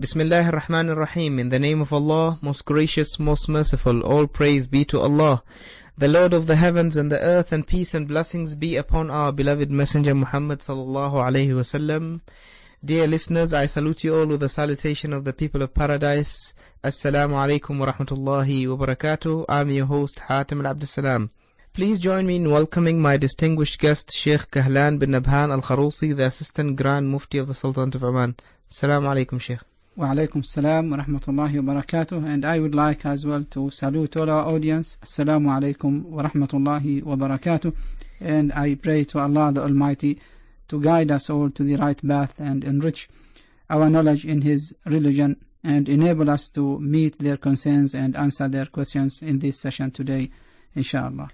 Bismillah ar-Rahman ar-Rahim. In the name of Allah, most gracious, most merciful. All praise be to Allah, the Lord of the heavens and the earth, and peace and blessings be upon our beloved Messenger Muhammad sallallahu alaihi wasallam. Dear listeners, I salute you all with the salutation of the people of paradise. Assalamu alaikum wa rahmatullahi wa barakatuh. I'm your host, Hatim al-Abdusalam. Please join me in welcoming my distinguished guest, Sheikh Kahlan bin Nabhan al-Kharousi, the Assistant Grand Mufti of the Sultan of Oman. Assalamu alaikum, Sheikh. Walaikum salam wa rahmatullahi wa barakatuh. And I would like as well to salute all our audience. Assalamu alaikum wa rahmatullahi wa barakatuh. And I pray to Allah the Almighty to guide us all to the right path and enrich our knowledge in His religion and enable us to meet their concerns and answer their questions in this session today, inshallah.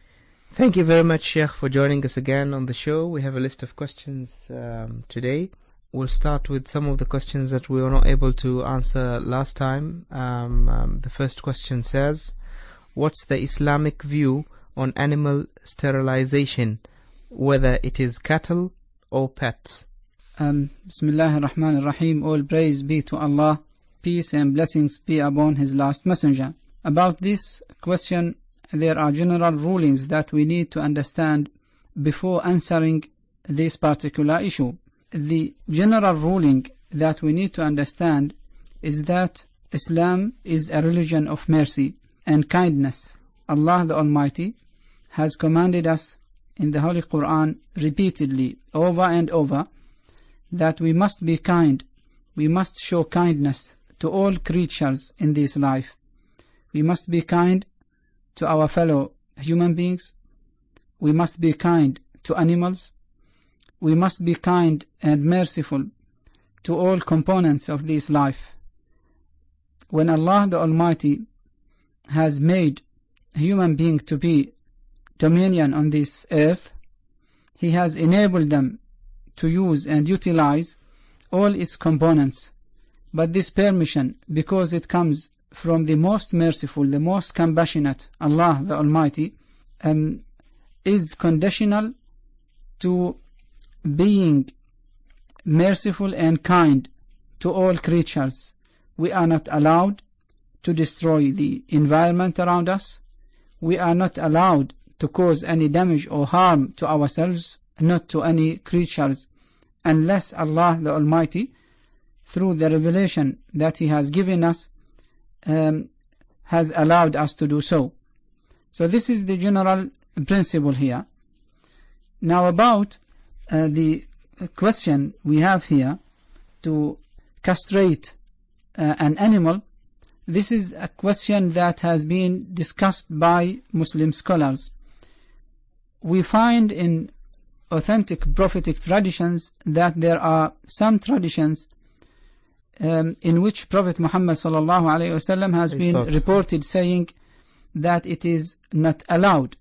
Thank you very much, Sheikh, for joining us again on the show. We have a list of questions um, today we'll start with some of the questions that we were not able to answer last time. Um, um, the first question says, What's the Islamic view on animal sterilization, whether it is cattle or pets? Um, Bismillah ar-Rahman ar-Rahim. All praise be to Allah. Peace and blessings be upon His last messenger. About this question, there are general rulings that we need to understand before answering this particular issue the general ruling that we need to understand is that Islam is a religion of mercy and kindness. Allah the Almighty has commanded us in the Holy Quran repeatedly, over and over, that we must be kind, we must show kindness to all creatures in this life. We must be kind to our fellow human beings, we must be kind to animals, we must be kind and merciful to all components of this life. When Allah the Almighty has made human being to be dominion on this earth, He has enabled them to use and utilize all its components. But this permission, because it comes from the most merciful, the most compassionate, Allah the Almighty, um, is conditional to being merciful and kind to all creatures, we are not allowed to destroy the environment around us. We are not allowed to cause any damage or harm to ourselves, not to any creatures, unless Allah the Almighty, through the revelation that He has given us, um, has allowed us to do so. So this is the general principle here. Now about uh, the question we have here to castrate uh, an animal, this is a question that has been discussed by Muslim scholars. We find in authentic prophetic traditions that there are some traditions um, in which Prophet Muhammad sallallahu alaihi wasallam has he been sucks. reported saying that it is not allowed.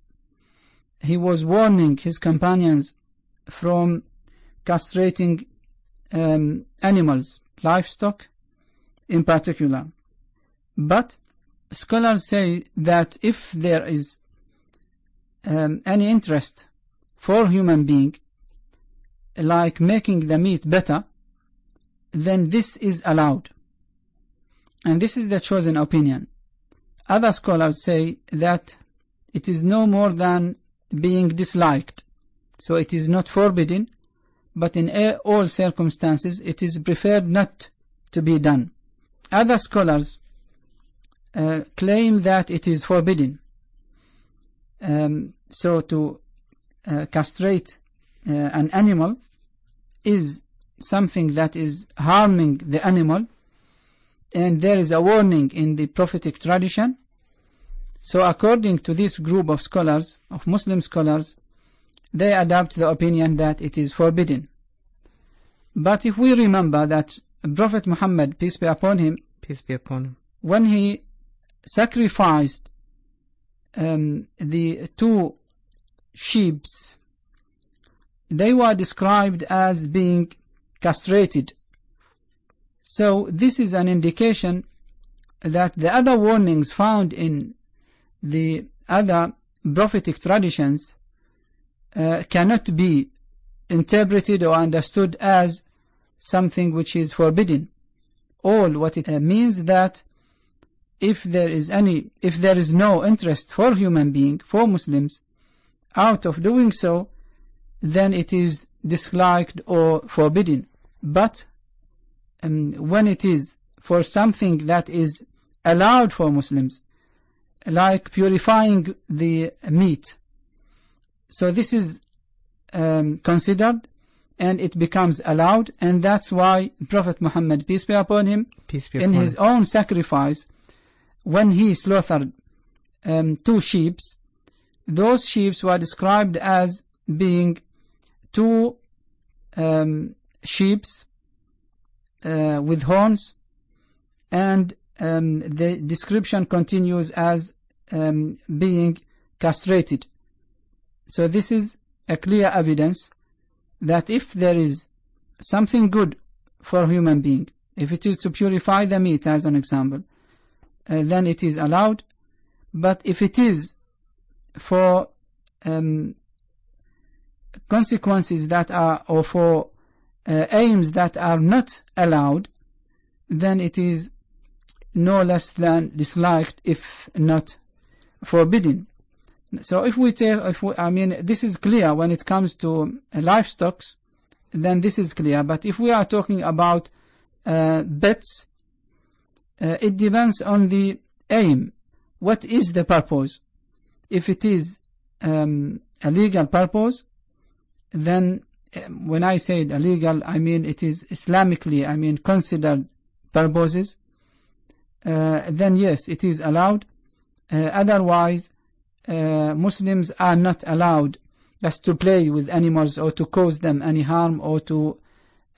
He was warning his companions from castrating um, animals, livestock in particular. But scholars say that if there is um, any interest for human being, like making the meat better, then this is allowed. And this is the chosen opinion. Other scholars say that it is no more than being disliked. So it is not forbidden, but in all circumstances it is preferred not to be done. Other scholars uh, claim that it is forbidden. Um, so to uh, castrate uh, an animal is something that is harming the animal and there is a warning in the prophetic tradition. So according to this group of scholars, of Muslim scholars, they adopt the opinion that it is forbidden. But if we remember that Prophet Muhammad, peace be upon him, peace be upon him, when he sacrificed um, the two sheeps, they were described as being castrated. So this is an indication that the other warnings found in the other prophetic traditions uh, cannot be interpreted or understood as something which is forbidden. All what it uh, means that if there is any, if there is no interest for human being, for Muslims, out of doing so, then it is disliked or forbidden. But um, when it is for something that is allowed for Muslims, like purifying the meat so this is um, considered and it becomes allowed and that's why Prophet Muhammad, peace be upon him, be upon in his him. own sacrifice, when he slaughtered um, two sheep, those sheep were described as being two um, sheep uh, with horns and um, the description continues as um, being castrated. So this is a clear evidence that if there is something good for human being, if it is to purify the meat as an example, uh, then it is allowed. But if it is for um, consequences that are, or for uh, aims that are not allowed, then it is no less than disliked if not forbidden. So if we take, if we, I mean, this is clear when it comes to uh, livestock, then this is clear. But if we are talking about uh, bets, uh, it depends on the aim. What is the purpose? If it is um, a legal purpose, then um, when I say illegal, I mean it is Islamically, I mean considered purposes, uh, then yes, it is allowed. Uh, otherwise, uh, Muslims are not allowed just to play with animals or to cause them any harm or to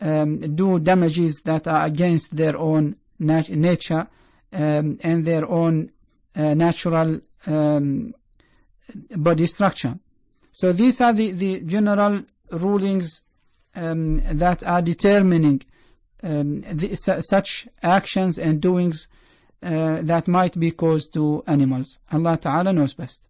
um, do damages that are against their own nat nature um, and their own uh, natural um, body structure. So these are the, the general rulings um, that are determining um, the, su such actions and doings uh, that might be caused to animals. Allah Ta'ala knows best.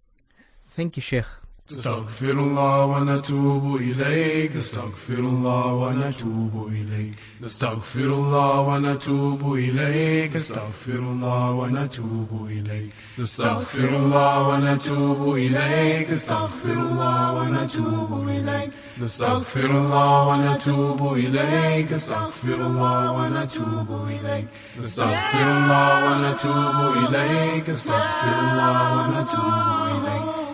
Thank you, Sheikh. استغفر الله ونتوب إليك استغفر الله ونتوب إليك نستغفر الله ونتوب إليك استغفر الله ونتوب إليك نستغفر الله ونتوب إليك استغفر الله ونتوب إليك نستغفر الله ونتوب إليك استغفر الله ونتوب إليك نستغفر الله ونتوب إليك استغفر الله ونتوب إليك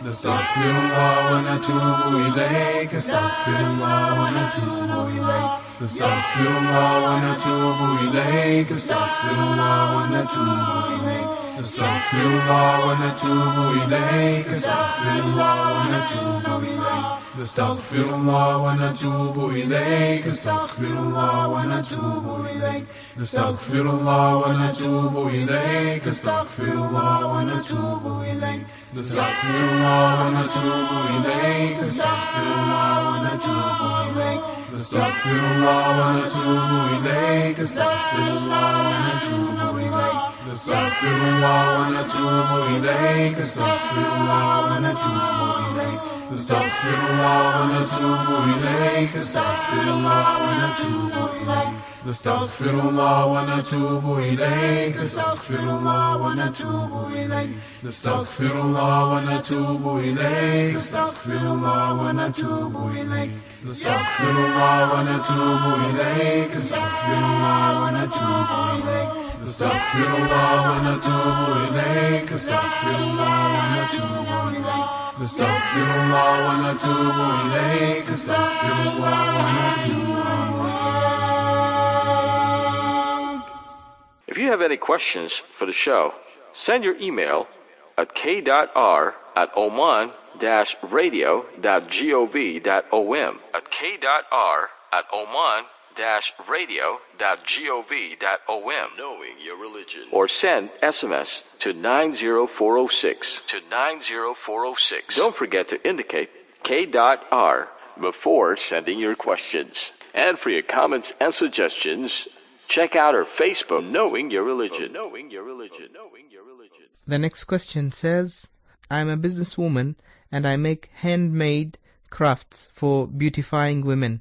نستغفر الله ونتوب إليك نستغفر الله ونتوب إليك نستغفر الله ونتوب إليك نستغفر الله ونتوب استغفر الله ونتوب إليك استغفر الله ونتوب إليك نستغفر الله ونتوب إليك نستغفر الله ونتوب إليك نستغفر الله ونتوب إليك نستغفر الله ونتوب إليك نستغفر الله ونتوب إليك نستغفر الله ونتوب إليك Estağfirullah ve netubu ileyk Estağfirullah ve netubu ileyk Estağfirullah ve netubu ileyk Estağfirullah ve netubu ileyk Estağfirullah ve netubu ileyk Estağfirullah ve netubu ileyk Estağfirullah ve netubu ileyk Estağfirullah ve netubu ileyk Estağfirullah ve netubu ileyk Estağfirullah ve netubu ileyk if you have any questions for the show, send your email at k.r at oman oman-radio.gov.om, at k.r. at oman-radio.gov.om, knowing your religion, or send SMS to 90406 to 90406. Don't forget to indicate k.r. before sending your questions. And for your comments and suggestions, check out our Facebook, Knowing Your Religion. Oh, knowing Your Religion. The next question says, I am a businesswoman and I make handmade crafts for beautifying women.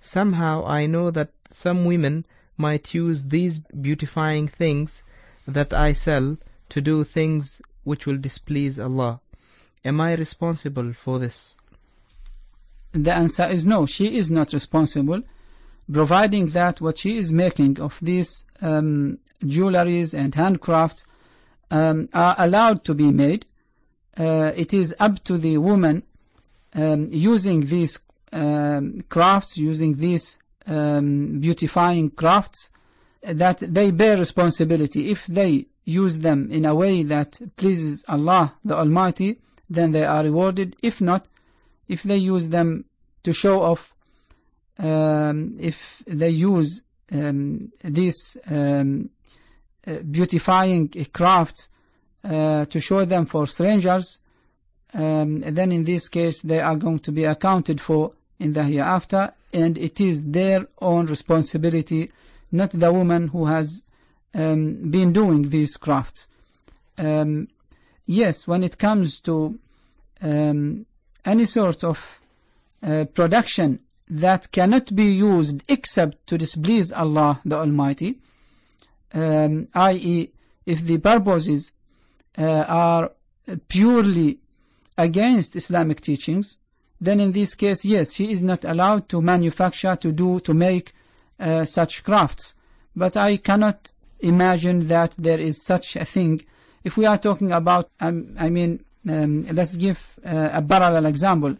Somehow I know that some women might use these beautifying things that I sell to do things which will displease Allah. Am I responsible for this? The answer is no, she is not responsible, providing that what she is making of these um, jewelries and handcrafts um, are allowed to be made uh, it is up to the woman um, using these um, crafts, using these um, beautifying crafts, that they bear responsibility. If they use them in a way that pleases Allah the Almighty, then they are rewarded. If not, if they use them to show off, um, if they use um, these um, uh, beautifying crafts uh, to show them for strangers, um, then in this case they are going to be accounted for in the hereafter, and it is their own responsibility, not the woman who has um, been doing these crafts. Um, yes, when it comes to um, any sort of uh, production that cannot be used except to displease Allah the Almighty, um, i.e., if the purpose is uh, are purely against Islamic teachings, then in this case, yes, he is not allowed to manufacture, to do, to make uh, such crafts. But I cannot imagine that there is such a thing. If we are talking about, um, I mean, um, let's give uh, a parallel example.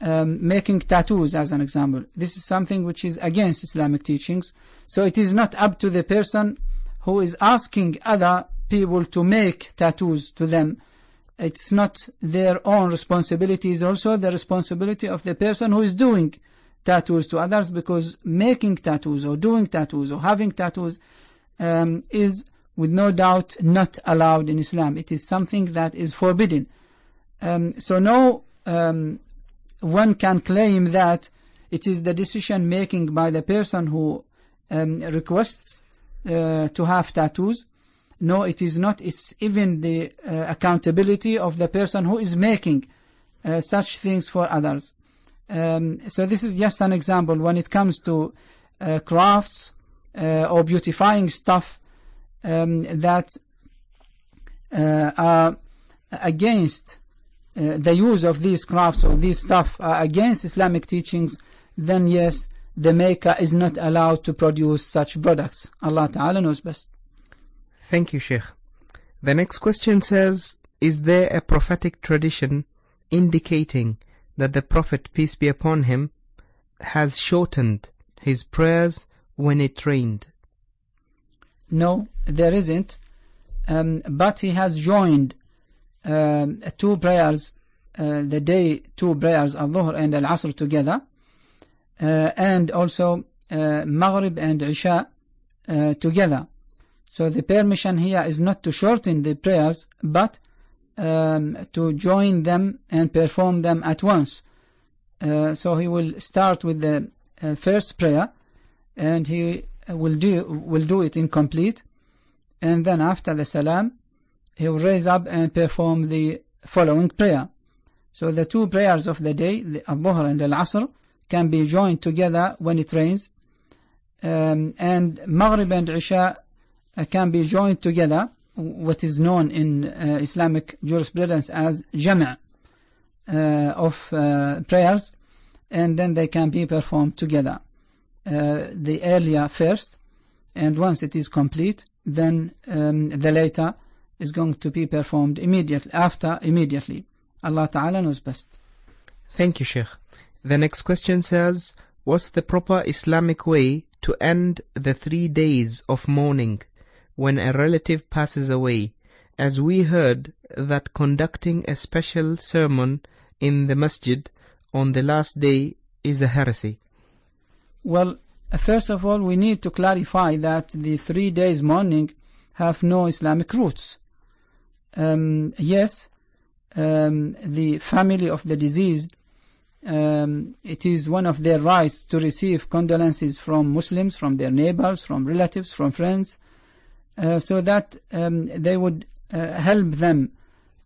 Um, making tattoos as an example. This is something which is against Islamic teachings. So it is not up to the person who is asking other people to make tattoos to them. It's not their own responsibility, it's also the responsibility of the person who is doing tattoos to others because making tattoos or doing tattoos or having tattoos um, is with no doubt not allowed in Islam. It is something that is forbidden. Um, so no um, one can claim that it is the decision making by the person who um, requests uh, to have tattoos no, it is not. It's even the uh, accountability of the person who is making uh, such things for others. Um, so this is just an example when it comes to uh, crafts uh, or beautifying stuff um, that uh, are against uh, the use of these crafts or these stuff are against Islamic teachings, then yes, the maker is not allowed to produce such products. Allah Ta'ala knows best. Thank you, Sheikh. The next question says, is there a prophetic tradition indicating that the Prophet, peace be upon him, has shortened his prayers when it rained? No, there isn't. Um, but he has joined um, two prayers, uh, the day two prayers, Al-Dhuhr and Al-Asr together, uh, and also uh, Maghrib and Isha uh, together. So the permission here is not to shorten the prayers, but um, to join them and perform them at once. Uh, so he will start with the uh, first prayer, and he will do will do it incomplete, and then after the salam, he will raise up and perform the following prayer. So the two prayers of the day, the al and Al-Asr, can be joined together when it rains. Um, and Maghrib and Isha uh, can be joined together, what is known in uh, Islamic jurisprudence as jama' uh, of prayers, and then they can be performed together. the earlier first, and once it is complete, then um, the later is going to be performed immediately after immediately. Allah Ta'ala knows best. Thank you, Sheikh. The next question says, What's the proper Islamic way to end the three days of mourning? when a relative passes away, as we heard that conducting a special sermon in the masjid on the last day is a heresy? Well, uh, first of all, we need to clarify that the three days mourning have no Islamic roots. Um, yes, um, the family of the deceased, um, it is one of their rights to receive condolences from Muslims, from their neighbors, from relatives, from friends, uh, so that um, they would uh, help them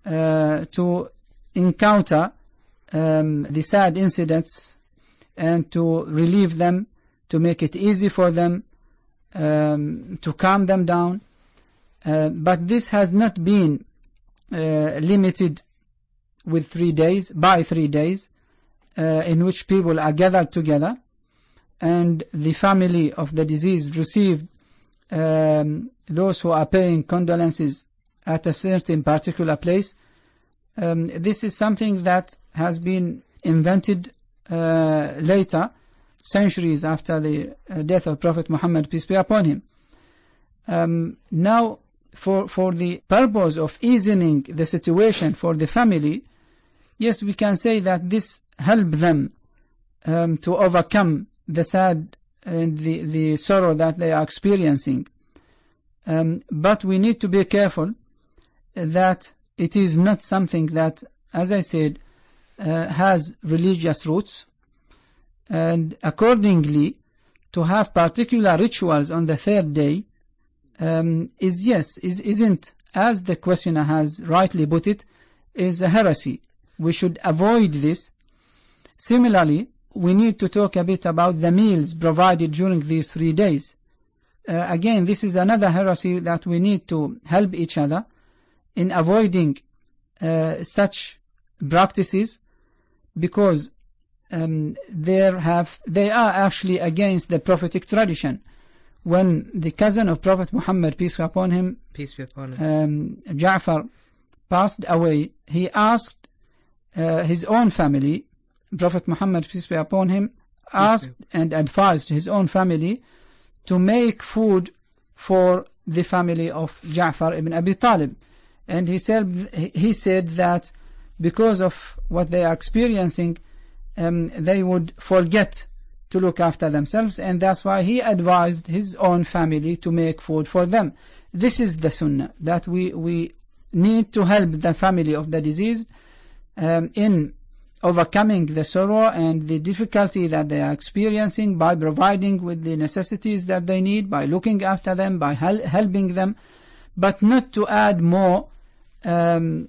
uh, to encounter um, the sad incidents and to relieve them, to make it easy for them, um, to calm them down. Uh, but this has not been uh, limited with three days, by three days, uh, in which people are gathered together and the family of the deceased received um, those who are paying condolences at a certain particular place. Um, this is something that has been invented uh, later, centuries after the uh, death of Prophet Muhammad, peace be upon him. Um, now, for, for the purpose of easing the situation for the family, yes, we can say that this helped them um, to overcome the sad and the, the sorrow that they are experiencing. Um, but we need to be careful that it is not something that, as I said, uh, has religious roots. And accordingly, to have particular rituals on the third day um, is yes, is, isn't, as the questioner has rightly put it, is a heresy. We should avoid this. Similarly, we need to talk a bit about the meals provided during these three days. Uh, again, this is another heresy that we need to help each other in avoiding uh, such practices because um, there have they are actually against the prophetic tradition. When the cousin of Prophet Muhammad, peace be upon him, peace be upon him, um, Ja'far passed away, he asked uh, his own family Prophet Muhammad, peace be upon him, asked and advised his own family to make food for the family of Ja'far ibn Abi Talib. And he said, he said that because of what they are experiencing, um, they would forget to look after themselves, and that's why he advised his own family to make food for them. This is the sunnah that we, we need to help the family of the diseased um, in overcoming the sorrow and the difficulty that they are experiencing by providing with the necessities that they need, by looking after them, by hel helping them, but not to add more um,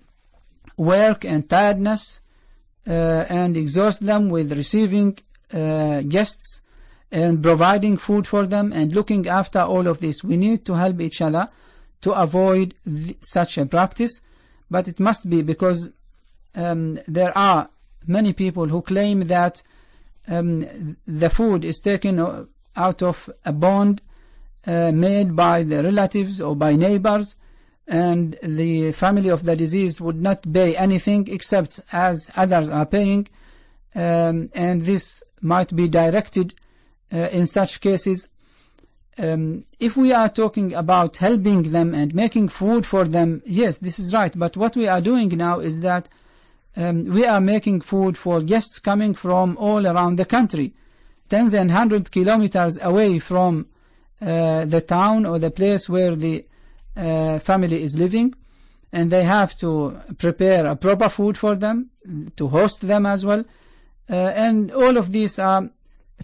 work and tiredness uh, and exhaust them with receiving uh, guests and providing food for them and looking after all of this. We need to help each other to avoid such a practice, but it must be because um, there are many people who claim that um, the food is taken out of a bond uh, made by the relatives or by neighbors, and the family of the deceased would not pay anything except as others are paying, um, and this might be directed uh, in such cases. Um, if we are talking about helping them and making food for them, yes, this is right. But what we are doing now is that um, we are making food for guests coming from all around the country, tens and hundred kilometers away from uh, the town or the place where the uh, family is living. And they have to prepare a proper food for them, to host them as well. Uh, and all of these are,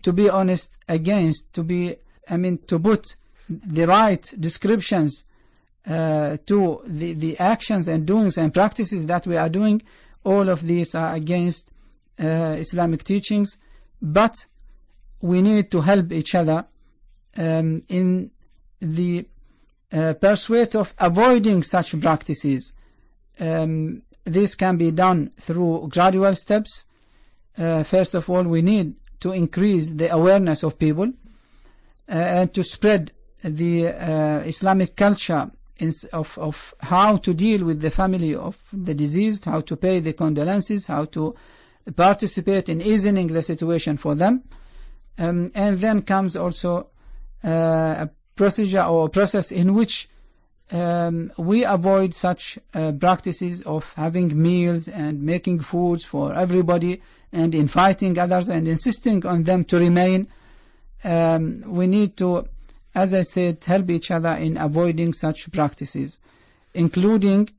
to be honest, against, to be, I mean, to put the right descriptions uh, to the, the actions and doings and practices that we are doing all of these are against uh, Islamic teachings, but we need to help each other um, in the uh, pursuit of avoiding such practices. Um, this can be done through gradual steps. Uh, first of all, we need to increase the awareness of people uh, and to spread the uh, Islamic culture of, of how to deal with the family of the deceased, how to pay the condolences, how to participate in easing the situation for them. Um, and then comes also uh, a procedure or a process in which um, we avoid such uh, practices of having meals and making foods for everybody and inviting others and insisting on them to remain. Um, we need to as I said, help each other in avoiding such practices, including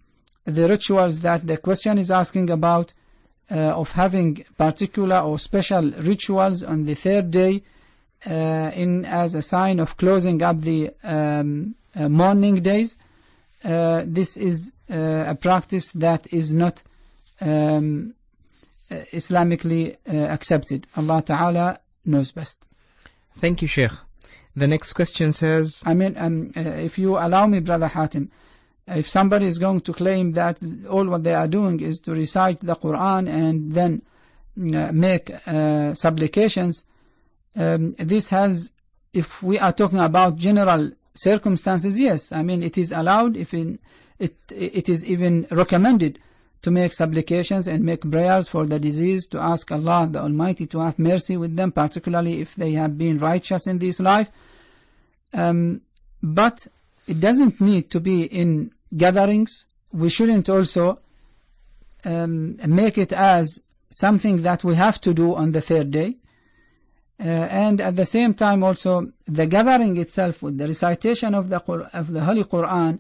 the rituals that the question is asking about uh, of having particular or special rituals on the third day uh, in as a sign of closing up the um, uh, morning days. Uh, this is uh, a practice that is not um, uh, Islamically accepted. Allah Ta'ala knows best. Thank you, Sheikh. The next question says, I mean, um, uh, if you allow me, Brother Hatim, if somebody is going to claim that all what they are doing is to recite the Quran and then uh, make uh, supplications, um, this has, if we are talking about general circumstances, yes, I mean, it is allowed, if in, it, it is even recommended to make supplications and make prayers for the diseased, to ask Allah the Almighty to have mercy with them, particularly if they have been righteous in this life. Um, but it doesn't need to be in gatherings. We shouldn't also um, make it as something that we have to do on the third day. Uh, and at the same time also the gathering itself with the recitation of the, of the Holy Quran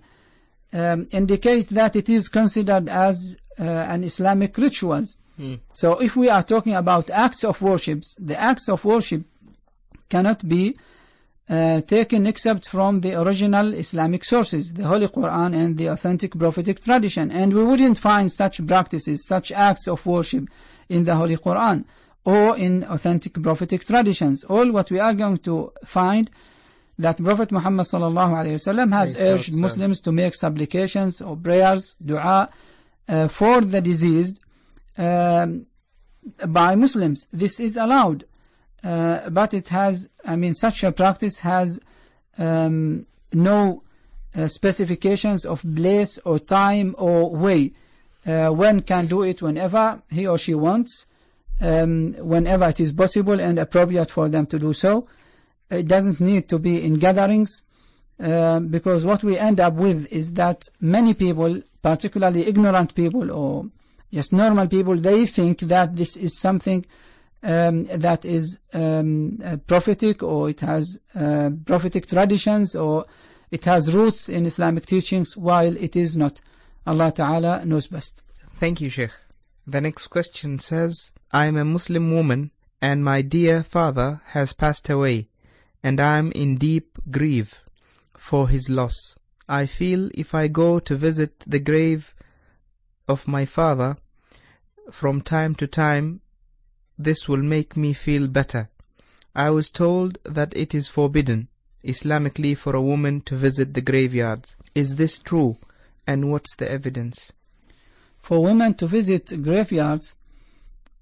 um, indicates that it is considered as uh, and Islamic rituals. Mm. So if we are talking about acts of worship, the acts of worship cannot be uh, taken except from the original Islamic sources, the Holy Quran and the authentic prophetic tradition. And we wouldn't find such practices, such acts of worship in the Holy Quran or in authentic prophetic traditions. All what we are going to find that Prophet Muhammad has urged Muslims to make supplications or prayers, dua, uh, for the diseased um, by Muslims. This is allowed. Uh, but it has, I mean, such a practice has um, no uh, specifications of place or time or way. Uh, one can do it whenever he or she wants, um, whenever it is possible and appropriate for them to do so. It doesn't need to be in gatherings. Uh, because what we end up with is that many people particularly ignorant people or just normal people, they think that this is something um, that is um, uh, prophetic or it has uh, prophetic traditions or it has roots in Islamic teachings while it is not. Allah Ta'ala knows best. Thank you, Sheikh. The next question says, I am a Muslim woman and my dear father has passed away and I am in deep grief for his loss. I feel if I go to visit the grave of my father from time to time, this will make me feel better. I was told that it is forbidden Islamically for a woman to visit the graveyards. Is this true? And what's the evidence? For women to visit graveyards,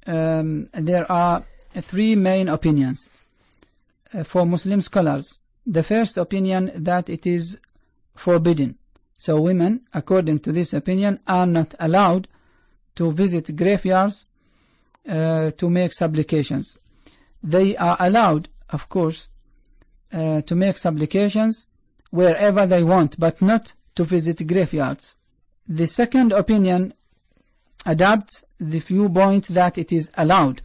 um, there are three main opinions uh, for Muslim scholars. The first opinion that it is forbidden. So women, according to this opinion, are not allowed to visit graveyards uh, to make supplications. They are allowed, of course, uh, to make supplications wherever they want, but not to visit graveyards. The second opinion adopts the viewpoint that it is allowed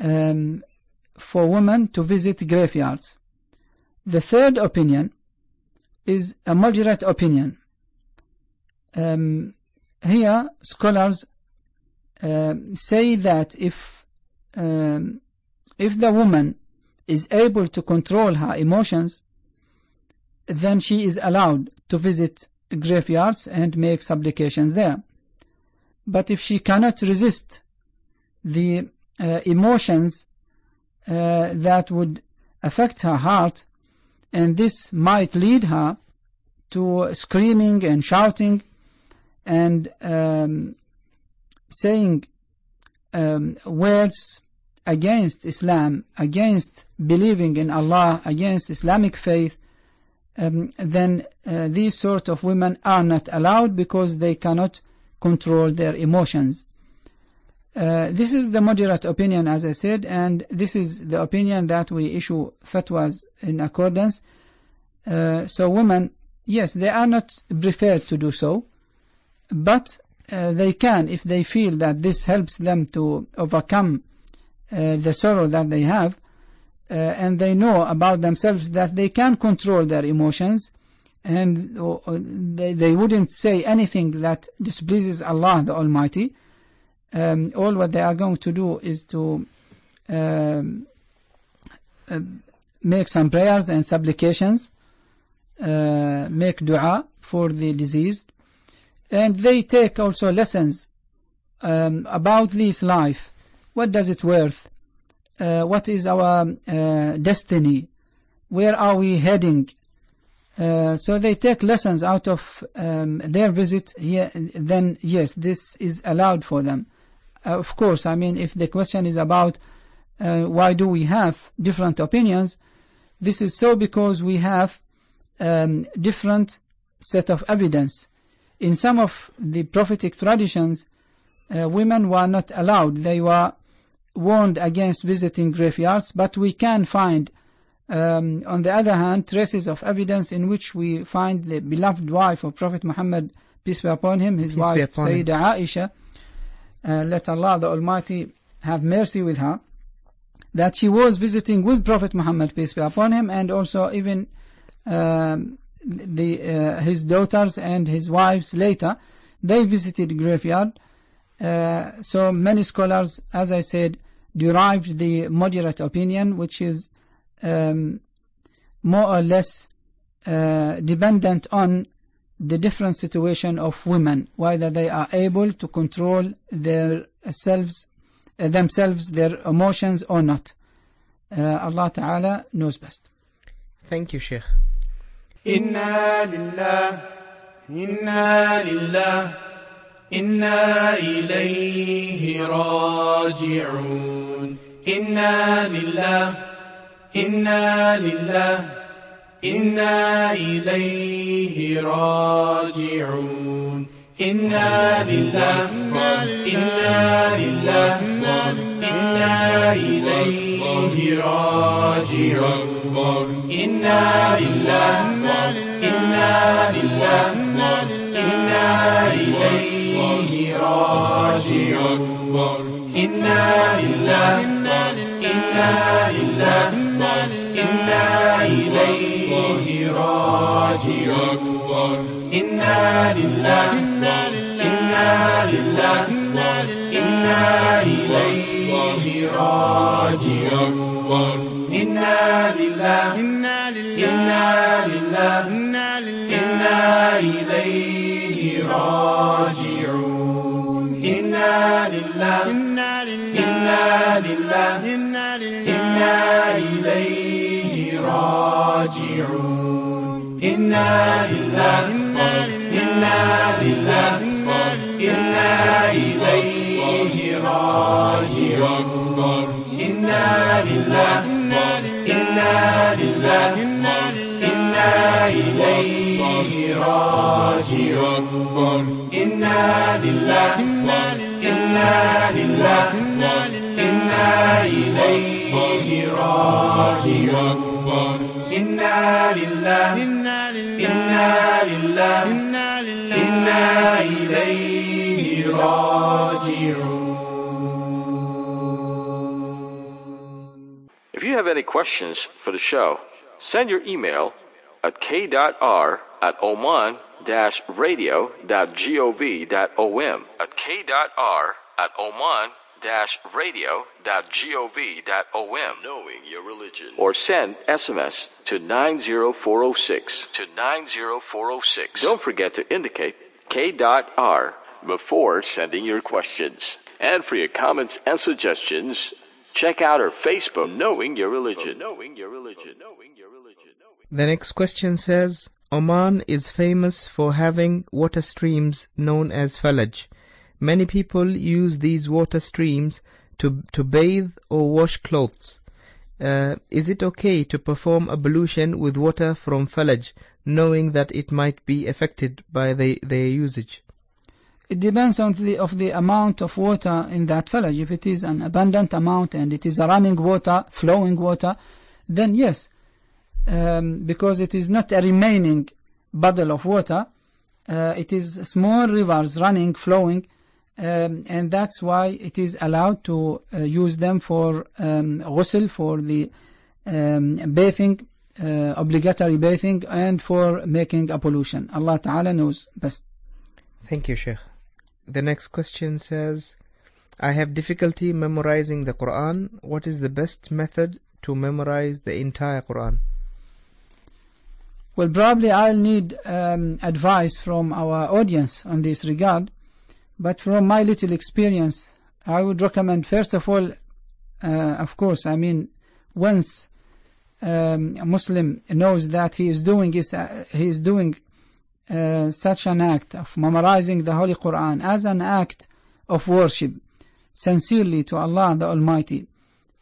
um, for women to visit graveyards. The third opinion is a moderate opinion. Um, here, scholars um, say that if um, if the woman is able to control her emotions, then she is allowed to visit graveyards and make supplications there. But if she cannot resist the uh, emotions uh, that would affect her heart, and this might lead her to screaming and shouting and um, saying um, words against Islam, against believing in Allah, against Islamic faith, um, then uh, these sort of women are not allowed because they cannot control their emotions. Uh, this is the moderate opinion, as I said, and this is the opinion that we issue fatwas in accordance. Uh, so women, yes, they are not preferred to do so, but uh, they can if they feel that this helps them to overcome uh, the sorrow that they have, uh, and they know about themselves that they can control their emotions, and they, they wouldn't say anything that displeases Allah the Almighty um, all what they are going to do is to um, uh, make some prayers and supplications, uh, make dua for the diseased, and they take also lessons um, about this life. What does it worth? Uh, what is our uh, destiny? Where are we heading? Uh, so they take lessons out of um, their visit here, then yes, this is allowed for them. Uh, of course, I mean, if the question is about uh, why do we have different opinions, this is so because we have um, different set of evidence. In some of the prophetic traditions, uh, women were not allowed. They were warned against visiting graveyards, but we can find, um, on the other hand, traces of evidence in which we find the beloved wife of Prophet Muhammad, peace be upon him, his peace wife Sayyidah Aisha, and let Allah the Almighty have mercy with her, that she was visiting with Prophet Muhammad, peace be upon him, and also even um, the, uh, his daughters and his wives later, they visited graveyard. Uh, so many scholars, as I said, derived the moderate opinion, which is um, more or less uh, dependent on the different situation of women, whether they are able to control their selves, uh, themselves, their emotions or not. Uh, Allah Ta'ala knows best. Thank you, Sheikh. Inna lillah, inna lillah, inna ilayhi raji'un. Inna lillah, inna lillah, inna ilayhi إليه راجعون إنا لله إنا لله إنا إليه راجعون إنا لله إنا لله إنا إليه راجعون إنا لله إنا لله الله أكبر إنا لله إنا لله إنا إليه راجعون إنا لله إنا لله إنا إليه راجعون إنا لله إنا لله إنا إليه راجعون إنا لله إنا لله إنا إليه راجعون إنا لله إنا لله إنا إليه راجعون إنا لله إنا لله إنا إليه راجعون إنا لله إنا لله إنا لله إنا إليه راجعون If you have any questions for the show, send your email at k.r at oman-radio.gov.om at k.r at oman radio.gov.om religion Knowing your religion. or send SMS to 90406 to 90406. Don't forget to indicate K.R before sending your questions. And for your comments and suggestions, check out our Facebook Knowing Your Religion. Knowing your religion. Knowing your religion. The next question says Oman is famous for having water streams known as falaj. Many people use these water streams to, to bathe or wash clothes. Uh, is it okay to perform ablution with water from falaj, knowing that it might be affected by the, their usage? It depends on the, of the amount of water in that falaj. If it is an abundant amount and it is running water, flowing water, then yes, um, because it is not a remaining bottle of water. Uh, it is small rivers running, flowing um, and that's why it is allowed to uh, use them for um, ghusl, for the um, bathing, uh, obligatory bathing, and for making a pollution. Allah Ta'ala knows best. Thank you, Sheikh. The next question says, I have difficulty memorizing the Quran. What is the best method to memorize the entire Quran? Well, probably I'll need um, advice from our audience on this regard. But from my little experience, I would recommend, first of all, uh, of course, I mean, once um, a Muslim knows that he is doing, his, uh, he is doing uh, such an act of memorizing the Holy Quran as an act of worship sincerely to Allah the Almighty.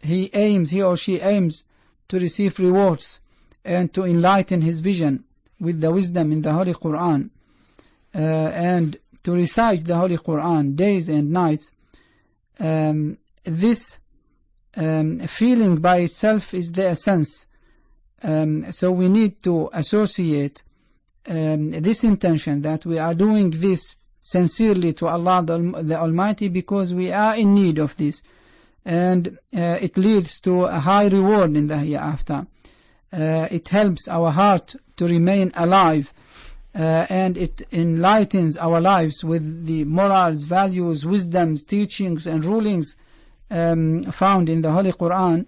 He aims, he or she aims to receive rewards and to enlighten his vision with the wisdom in the Holy Quran. Uh, and to recite the Holy Quran days and nights, um, this um, feeling by itself is the essence. Um, so we need to associate um, this intention that we are doing this sincerely to Allah the, the Almighty because we are in need of this. And uh, it leads to a high reward in the hereafter. Uh, it helps our heart to remain alive uh, and it enlightens our lives with the morals, values, wisdoms, teachings, and rulings um, found in the Holy Quran,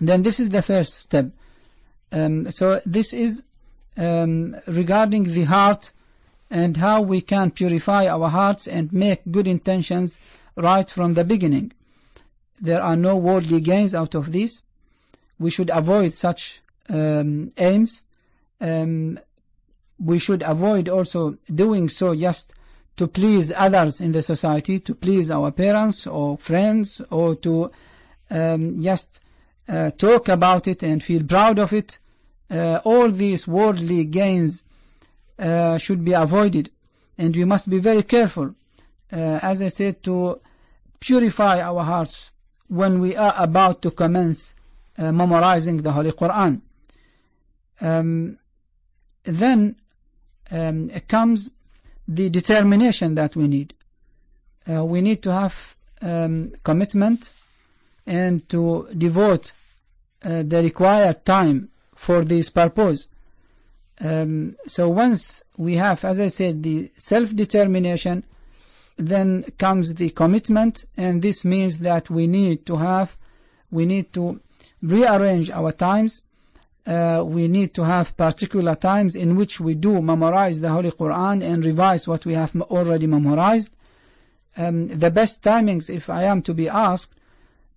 then this is the first step. Um, so this is um, regarding the heart and how we can purify our hearts and make good intentions right from the beginning. There are no worldly gains out of this. We should avoid such um, aims. Um, we should avoid also doing so just to please others in the society, to please our parents or friends, or to um, just uh, talk about it and feel proud of it. Uh, all these worldly gains uh, should be avoided, and we must be very careful, uh, as I said, to purify our hearts when we are about to commence uh, memorizing the Holy Quran. Um, then um, comes the determination that we need. Uh, we need to have um, commitment and to devote uh, the required time for this purpose. Um, so once we have, as I said, the self-determination, then comes the commitment, and this means that we need to have, we need to rearrange our times uh, we need to have particular times in which we do memorize the Holy Quran and revise what we have already memorized. Um, the best timings, if I am to be asked,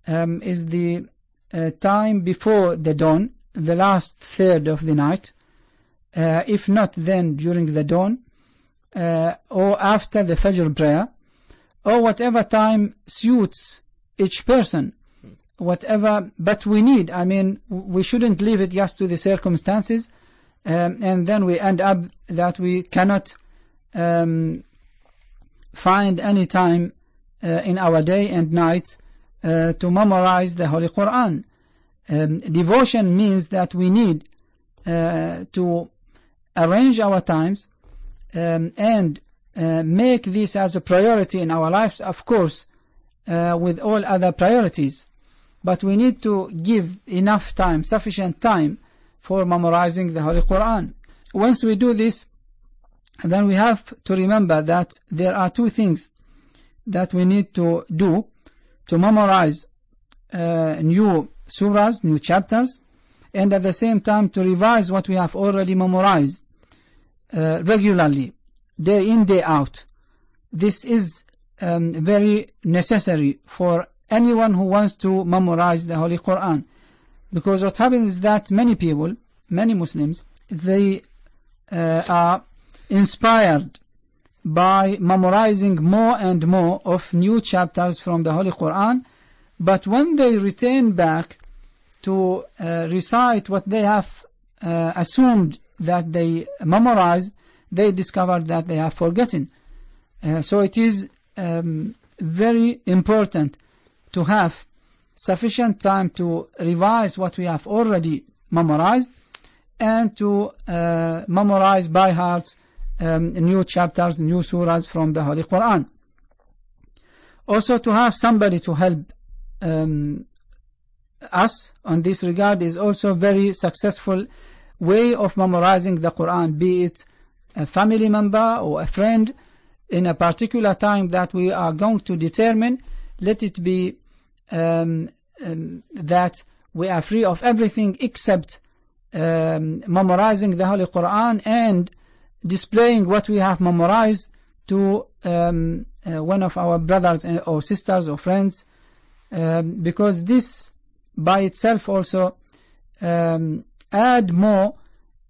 um, is the uh, time before the dawn, the last third of the night. Uh, if not, then during the dawn, uh, or after the Fajr prayer, or whatever time suits each person whatever. But we need, I mean, we shouldn't leave it just to the circumstances. Um, and then we end up that we cannot um, find any time uh, in our day and night uh, to memorize the Holy Quran. Um, devotion means that we need uh, to arrange our times um, and uh, make this as a priority in our lives, of course, uh, with all other priorities. But we need to give enough time, sufficient time for memorizing the Holy Quran. Once we do this, then we have to remember that there are two things that we need to do to memorize uh, new surahs, new chapters, and at the same time to revise what we have already memorized uh, regularly, day in, day out. This is um, very necessary for anyone who wants to memorize the Holy Quran. Because what happens is that many people, many Muslims, they uh, are inspired by memorizing more and more of new chapters from the Holy Quran. But when they return back to uh, recite what they have uh, assumed that they memorized, they discover that they have forgotten. Uh, so it is um, very important to have sufficient time to revise what we have already memorized and to uh, memorize by heart um, new chapters, new surahs from the Holy Quran. Also, to have somebody to help um, us on this regard is also a very successful way of memorizing the Quran, be it a family member or a friend in a particular time that we are going to determine. Let it be um, um, that we are free of everything except um, memorizing the Holy Quran and displaying what we have memorized to um, uh, one of our brothers or sisters or friends, um, because this by itself also um, add more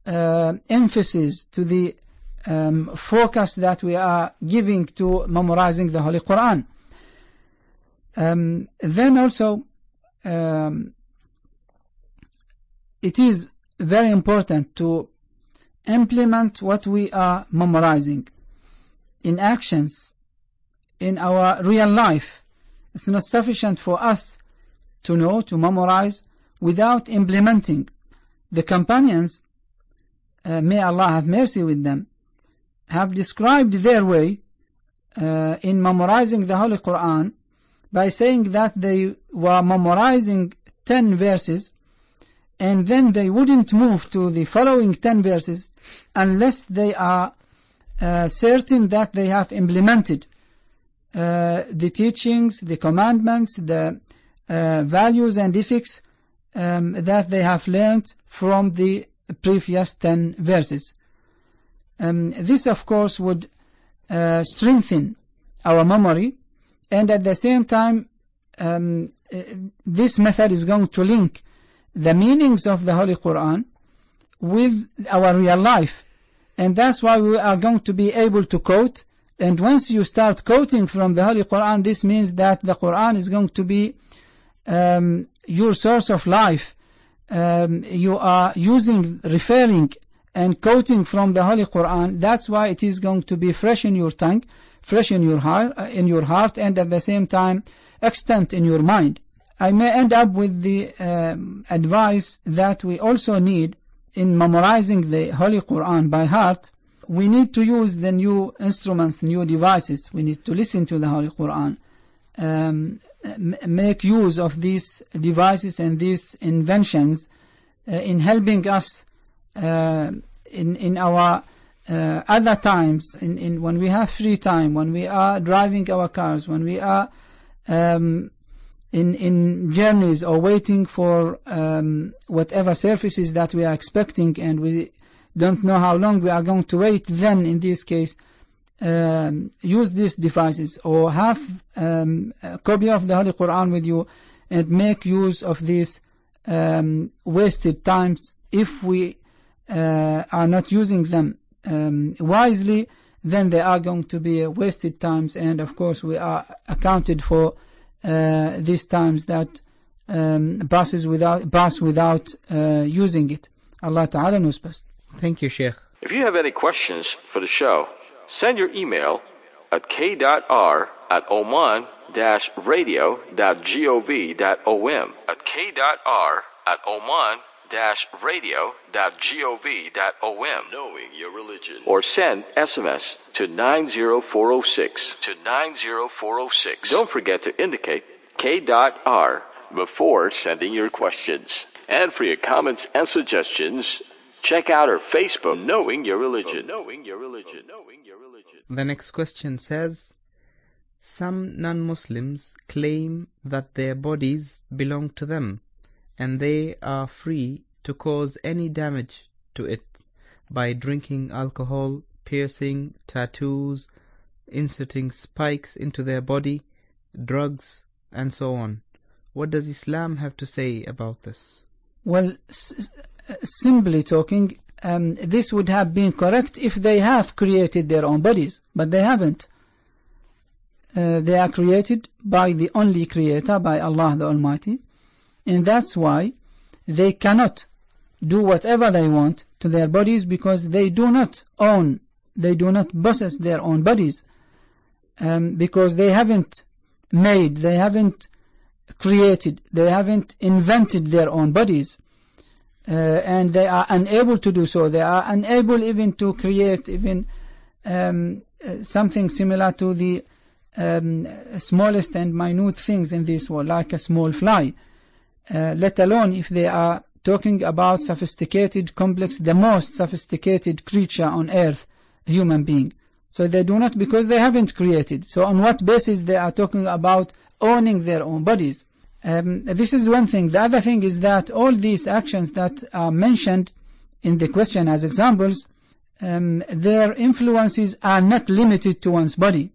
uh, emphasis to the focus that we are giving to memorizing the Holy Quran. Um, then also, um, it is very important to implement what we are memorizing in actions in our real life. It's not sufficient for us to know, to memorize without implementing. The companions, uh, may Allah have mercy with them, have described their way uh, in memorizing the Holy Quran by saying that they were memorizing 10 verses and then they wouldn't move to the following 10 verses unless they are uh, certain that they have implemented uh, the teachings, the commandments, the uh, values and ethics um, that they have learned from the previous 10 verses. Um, this, of course, would uh, strengthen our memory and at the same time, um, this method is going to link the meanings of the Holy Quran with our real life. And that's why we are going to be able to quote. And once you start quoting from the Holy Quran, this means that the Quran is going to be um, your source of life. Um, you are using, referring, and quoting from the Holy Quran. That's why it is going to be fresh in your tongue fresh in your heart, uh, in your heart and at the same time extant in your mind. I may end up with the um, advice that we also need in memorizing the Holy Quran by heart. We need to use the new instruments, new devices. We need to listen to the Holy Quran. Um, make use of these devices and these inventions uh, in helping us uh, in, in our uh, other times, in, in when we have free time, when we are driving our cars, when we are um, in in journeys or waiting for um, whatever services that we are expecting, and we don't know how long we are going to wait, then in this case, um, use these devices or have um, a copy of the Holy Quran with you and make use of these um, wasted times if we uh, are not using them um, wisely, then they are going to be wasted times. And of course, we are accounted for uh, these times that um, buses without bus without uh, using it. Allah Taala knows best. Thank you, Sheikh. If you have any questions for the show, send your email at k.r at oman-radio.gov.om at k.r at oman radio.gov.om Knowing your religion. or send SMS to 90406 to 90406. Don't forget to indicate K.R before sending your questions. And for your comments and suggestions, check out our Facebook Knowing Your Religion. Oh, Knowing Your Religion. Knowing Your Religion. The next question says Some non Muslims claim that their bodies belong to them and they are free to cause any damage to it by drinking alcohol, piercing, tattoos, inserting spikes into their body, drugs, and so on. What does Islam have to say about this? Well, simply talking, um, this would have been correct if they have created their own bodies, but they haven't. Uh, they are created by the only Creator, by Allah the Almighty and that's why they cannot do whatever they want to their bodies because they do not own, they do not possess their own bodies um, because they haven't made, they haven't created, they haven't invented their own bodies. Uh, and they are unable to do so. They are unable even to create even um, uh, something similar to the um, smallest and minute things in this world, like a small fly uh, let alone if they are talking about sophisticated, complex, the most sophisticated creature on earth, human being. So they do not because they haven't created. So on what basis they are talking about owning their own bodies? Um, this is one thing. The other thing is that all these actions that are mentioned in the question as examples, um, their influences are not limited to one's body.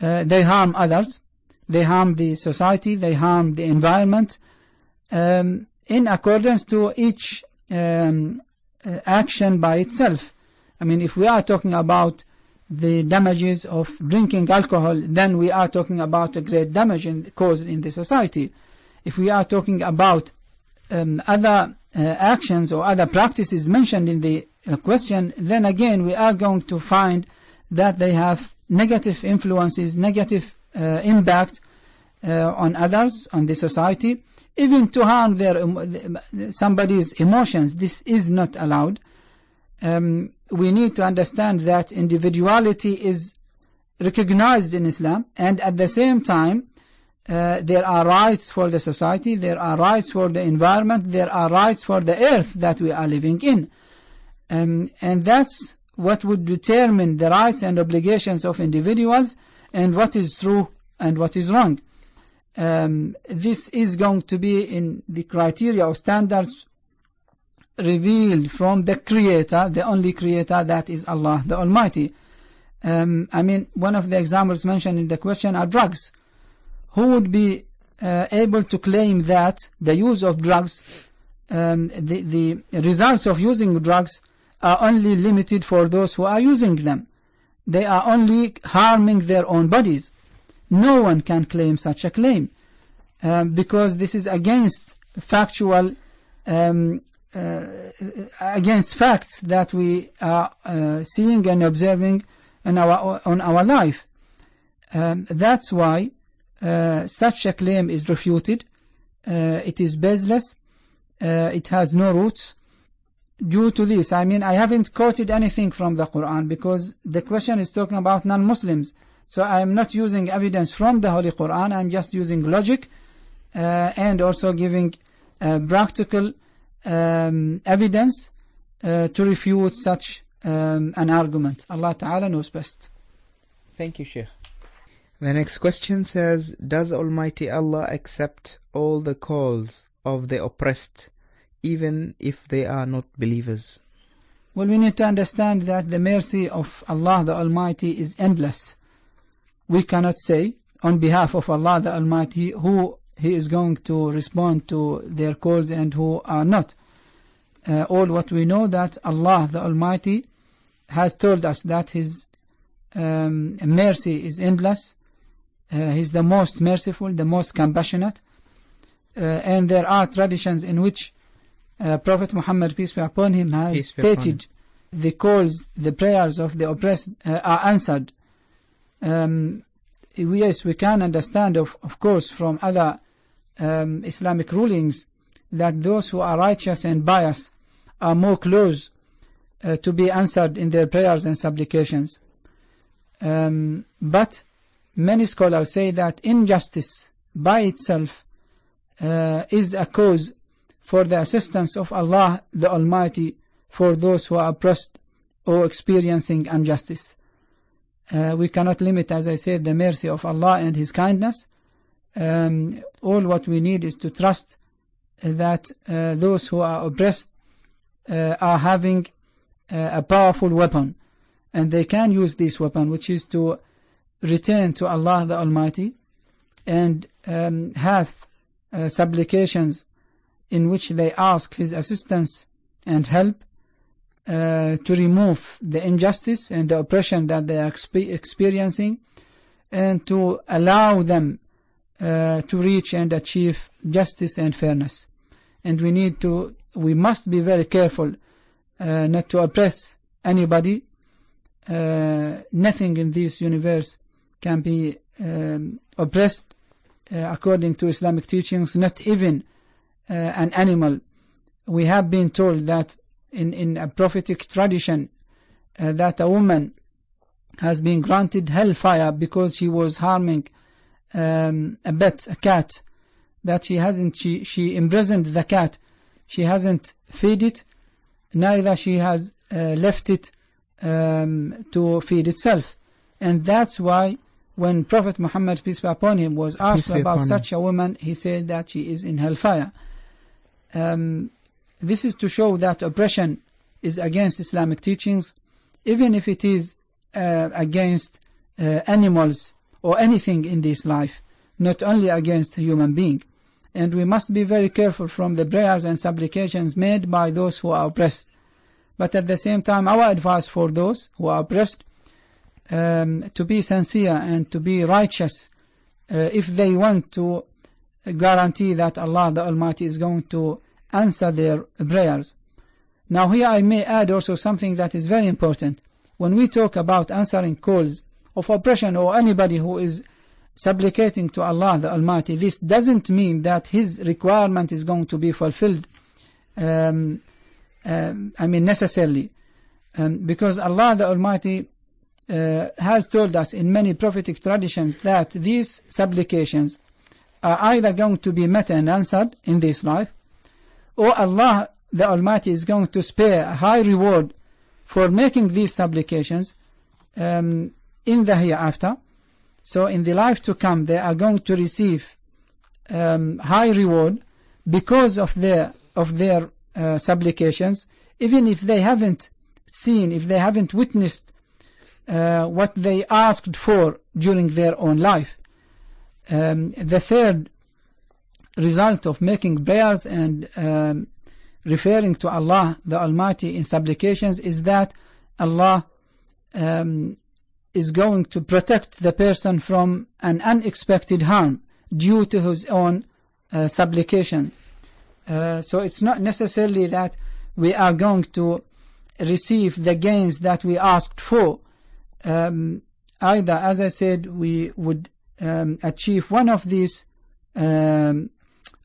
Uh, they harm others, they harm the society, they harm the environment, um, in accordance to each um, uh, action by itself. I mean, if we are talking about the damages of drinking alcohol, then we are talking about a great damage in, caused in the society. If we are talking about um, other uh, actions or other practices mentioned in the uh, question, then again we are going to find that they have negative influences, negative uh, impact uh, on others, on the society even to harm their um, somebody's emotions. This is not allowed. Um, we need to understand that individuality is recognized in Islam, and at the same time, uh, there are rights for the society, there are rights for the environment, there are rights for the earth that we are living in. Um, and that's what would determine the rights and obligations of individuals and what is true and what is wrong um, this is going to be in the criteria or standards revealed from the creator, the only creator that is Allah the Almighty. Um, I mean, one of the examples mentioned in the question are drugs. Who would be uh, able to claim that the use of drugs, um, the, the results of using drugs are only limited for those who are using them? They are only harming their own bodies. No one can claim such a claim um, because this is against factual, um, uh, against facts that we are uh, seeing and observing in our, on our life. Um, that's why uh, such a claim is refuted. Uh, it is baseless. Uh, it has no roots due to this. I mean, I haven't quoted anything from the Quran because the question is talking about non-Muslims. So I'm not using evidence from the Holy Quran. I'm just using logic uh, and also giving uh, practical um, evidence uh, to refute such um, an argument. Allah Ta'ala knows best. Thank you, Sheikh. The next question says, Does Almighty Allah accept all the calls of the oppressed even if they are not believers. Well, we need to understand that the mercy of Allah the Almighty is endless. We cannot say, on behalf of Allah the Almighty, who He is going to respond to their calls and who are not. Uh, all what we know that Allah the Almighty has told us that His um, mercy is endless. Uh, he's the most merciful, the most compassionate. Uh, and there are traditions in which uh, Prophet Muhammad, peace be upon him, has peace stated him. the calls, the prayers of the oppressed uh, are answered. Um, yes, we can understand, of, of course, from other um, Islamic rulings that those who are righteous and pious are more close uh, to be answered in their prayers and supplications. Um, but many scholars say that injustice by itself uh, is a cause for the assistance of Allah the Almighty for those who are oppressed or experiencing injustice. Uh, we cannot limit, as I said, the mercy of Allah and His kindness. Um, all what we need is to trust uh, that uh, those who are oppressed uh, are having uh, a powerful weapon. And they can use this weapon, which is to return to Allah the Almighty and um, have uh, supplications in which they ask his assistance and help uh, to remove the injustice and the oppression that they are experiencing and to allow them uh, to reach and achieve justice and fairness. And we need to, we must be very careful uh, not to oppress anybody. Uh, nothing in this universe can be um, oppressed uh, according to Islamic teachings, not even uh, an animal. We have been told that in, in a prophetic tradition uh, that a woman has been granted hellfire because she was harming um, a pet, a cat, that she hasn't, she, she imprisoned the cat, she hasn't fed it, neither she has uh, left it um, to feed itself. And that's why when Prophet Muhammad, peace be upon him, was asked about such a woman, he said that she is in hellfire. Um, this is to show that oppression is against Islamic teachings, even if it is uh, against uh, animals or anything in this life, not only against human being. And we must be very careful from the prayers and supplications made by those who are oppressed. But at the same time, our advice for those who are oppressed um, to be sincere and to be righteous uh, if they want to guarantee that Allah the Almighty is going to answer their prayers. Now here I may add also something that is very important. When we talk about answering calls of oppression or anybody who is supplicating to Allah the Almighty, this doesn't mean that his requirement is going to be fulfilled, um, um, I mean necessarily. Um, because Allah the Almighty uh, has told us in many prophetic traditions that these supplications are either going to be met and answered in this life, or Allah the Almighty is going to spare a high reward for making these supplications um, in the hereafter. So in the life to come, they are going to receive um, high reward because of their of their uh, supplications, even if they haven't seen, if they haven't witnessed uh, what they asked for during their own life. Um, the third result of making prayers and um, referring to Allah the Almighty in supplications is that Allah um, is going to protect the person from an unexpected harm due to his own uh, supplication. Uh, so it's not necessarily that we are going to receive the gains that we asked for. Um, either, as I said, we would um, achieve one of these um,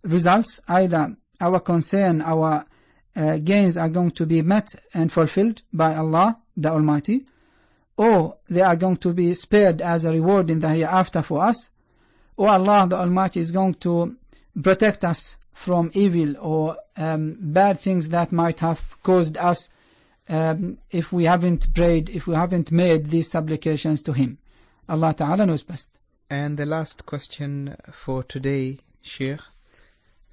results, either our concern, our uh, gains are going to be met and fulfilled by Allah, the Almighty, or they are going to be spared as a reward in the hereafter for us, or Allah, the Almighty, is going to protect us from evil or um, bad things that might have caused us um, if we haven't prayed, if we haven't made these supplications to Him. Allah Ta'ala knows best. And the last question for today, Sheikh,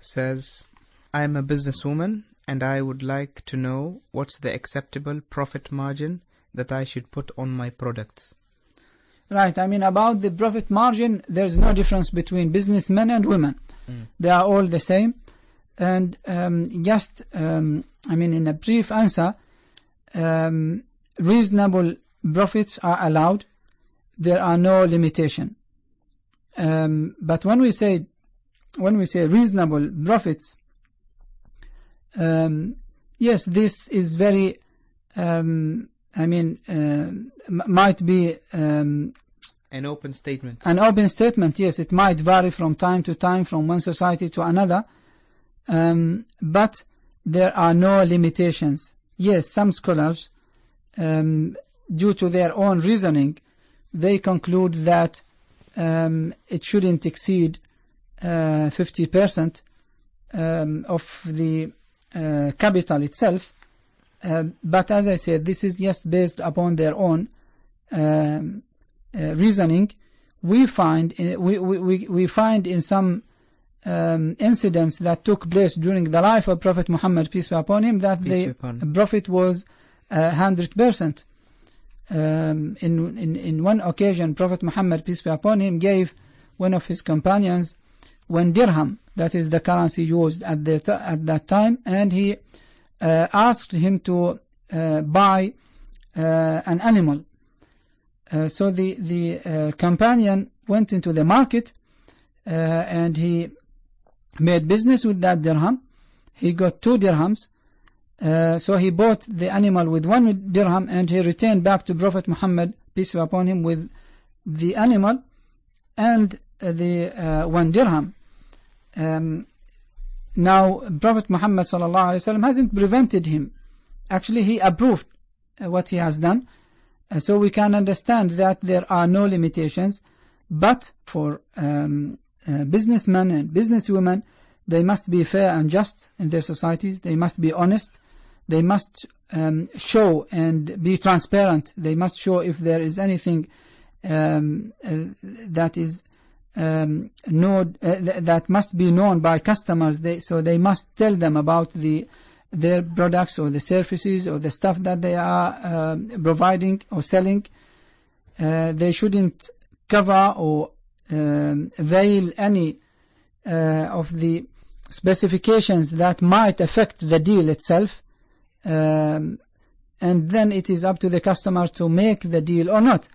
says, I am a businesswoman and I would like to know what's the acceptable profit margin that I should put on my products. Right, I mean about the profit margin, there's no difference between businessmen and women. Mm. They are all the same. And um, just, um, I mean, in a brief answer, um, reasonable profits are allowed. There are no limitation. Um, but when we say when we say reasonable profits, um, yes, this is very, um, I mean, uh, might be um, an open statement. An open statement, yes, it might vary from time to time, from one society to another, um, but there are no limitations. Yes, some scholars, um, due to their own reasoning, they conclude that um, it shouldn't exceed 50% uh, um, of the uh, capital itself. Um, but as I said, this is just based upon their own um, uh, reasoning. We find in, we, we, we find in some um, incidents that took place during the life of Prophet Muhammad, peace be upon him, that peace the upon. prophet was uh, 100% um, in, in, in one occasion, Prophet Muhammad, peace be upon him, gave one of his companions one dirham, that is the currency used at, the at that time, and he uh, asked him to uh, buy uh, an animal. Uh, so the, the uh, companion went into the market uh, and he made business with that dirham. He got two dirhams uh, so he bought the animal with one dirham and he returned back to Prophet Muhammad, peace be upon him, with the animal and uh, the uh, one dirham. Um, now, Prophet Muhammad وسلم, hasn't prevented him. Actually, he approved uh, what he has done. so we can understand that there are no limitations. But for um, uh, businessmen and businesswomen, they must be fair and just in their societies. They must be honest. They must um, show and be transparent. They must show if there is anything um, uh, that is um, known, uh, th that must be known by customers. They, so they must tell them about the their products or the services or the stuff that they are uh, providing or selling. Uh, they shouldn't cover or um, veil any uh, of the specifications that might affect the deal itself um, and then it is up to the customer to make the deal or not.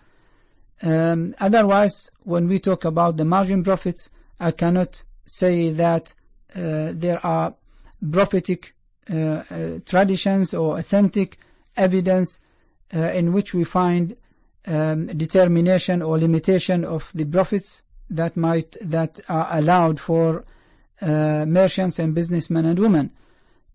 Um, otherwise, when we talk about the margin profits, I cannot say that uh, there are prophetic uh, uh, traditions or authentic evidence uh, in which we find um, determination or limitation of the profits that might that are allowed for uh, merchants and businessmen and women.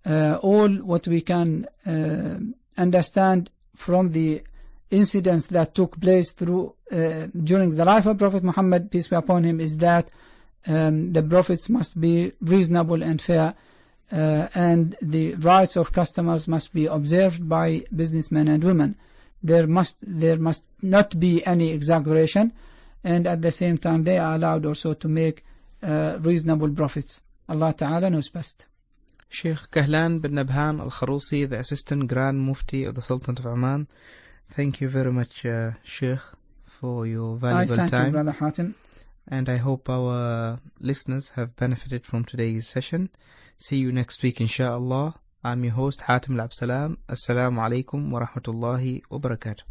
Uh, all what we can uh, understand from the incidents that took place through uh, during the life of Prophet Muhammad, peace be upon him, is that um, the prophets must be reasonable and fair, uh, and the rights of customers must be observed by businessmen and women. There must there must not be any exaggeration, and at the same time they are allowed also to make uh, reasonable profits. Allah Taala knows best. Sheikh Kahlan bin Nabhan Al Kharousi, the Assistant Grand Mufti of the Sultan of Oman. Thank you very much, uh, Sheikh, for your valuable I thank time. You, Brother Hatim. And I hope our listeners have benefited from today's session. See you next week, inshallah. I'm your host, Hatim Al Absalam. Assalamu alaikum wa rahmatullahi wa barakatuh.